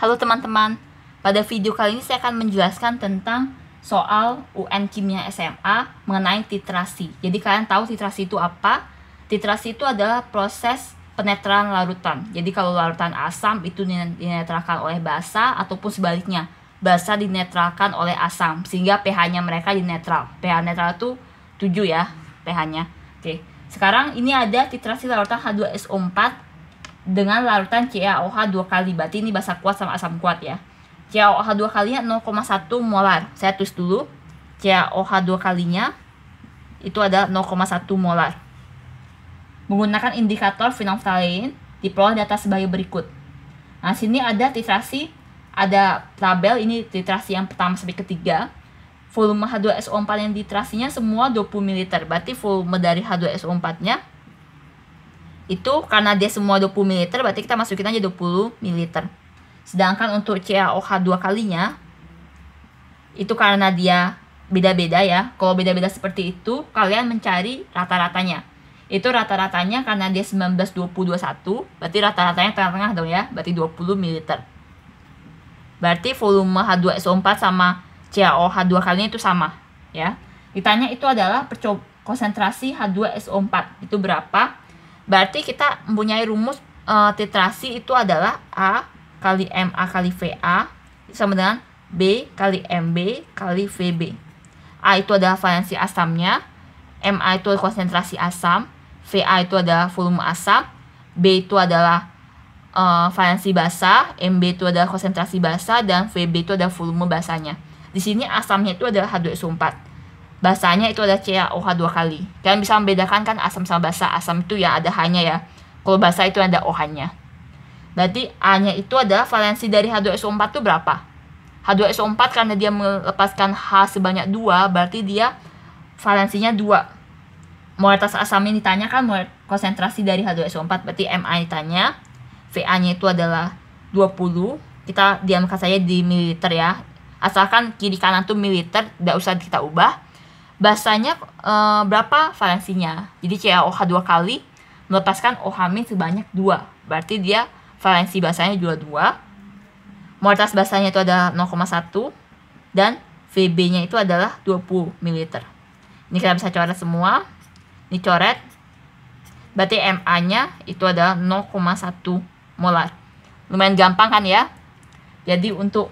Halo teman-teman, pada video kali ini saya akan menjelaskan tentang soal UN Kimia SMA mengenai titrasi. Jadi kalian tahu titrasi itu apa? Titrasi itu adalah proses penetralan larutan. Jadi kalau larutan asam itu dinetralkan oleh basa ataupun sebaliknya. Basa dinetralkan oleh asam sehingga pH-nya mereka dinetral. pH netral itu 7 ya pH-nya. Oke. Sekarang ini ada titrasi larutan H2SO4 dengan larutan CaOH dua kali. Berarti ini basa kuat sama asam kuat ya. CaOH dua kalinya 0,1 molar. Saya tulis dulu. CaOH dua kalinya itu adalah 0,1 molar. Menggunakan indikator phenolphthalein diperoleh data sebagai berikut. Nah, sini ada titrasi, ada tabel ini titrasi yang pertama sampai ketiga. Volume H2SO4 yang titrasinya semua 20 ml. Berarti volume dari H2SO4-nya itu karena dia semua 20 ml berarti kita masukin aja 20 ml sedangkan untuk CaOH dua kalinya itu karena dia beda-beda ya kalau beda-beda seperti itu kalian mencari rata-ratanya itu rata-ratanya karena dia 19 20 21 berarti rata-ratanya tengah-tengah dong ya berarti 20 ml berarti volume H2SO4 sama caoh dua kalinya itu sama ya ditanya itu adalah konsentrasi H2SO4 itu berapa Berarti kita mempunyai rumus uh, titrasi itu adalah A kali MA kali VA sama dengan B kali MB kali VB. A itu adalah valensi asamnya, MA itu konsentrasi asam, VA itu adalah volume asam, B itu adalah uh, eh, valensi basa, MB itu adalah konsentrasi basa, dan VB itu adalah volume basanya. Di sini asamnya itu adalah H2SO4 basahnya itu ada CaOH dua kali. Kalian bisa membedakan kan asam sama basa. Asam itu yang ada hanya ya. Kalau basa itu ada OH-nya. Berarti A-nya itu adalah valensi dari H2SO4 itu berapa? H2SO4 karena dia melepaskan H sebanyak 2, berarti dia valensinya 2. asam asamnya ditanya kan konsentrasi dari H2SO4, berarti MA tanya VA-nya itu adalah 20. Kita diamkan saja di militer ya. Asalkan kiri kanan tuh militer tidak usah kita ubah bahasanya e, berapa valensinya? Jadi CaOH dua kali melepaskan OH- sebanyak dua. Berarti dia valensi bahasanya juga dua. Mortalitas bahasanya itu ada 0,1 dan VB-nya itu adalah 20 ml. Ini kita bisa coret semua. Ini coret. Berarti MA-nya itu adalah 0,1 molar. Lumayan gampang kan ya? Jadi untuk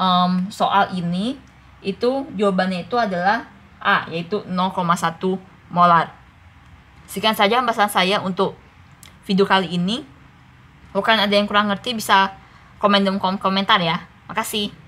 um, soal ini itu jawabannya itu adalah A, yaitu 0,1 molar. Sekian saja pembahasan saya untuk video kali ini. Bukan ada yang kurang ngerti bisa komen di komentar ya. Makasih.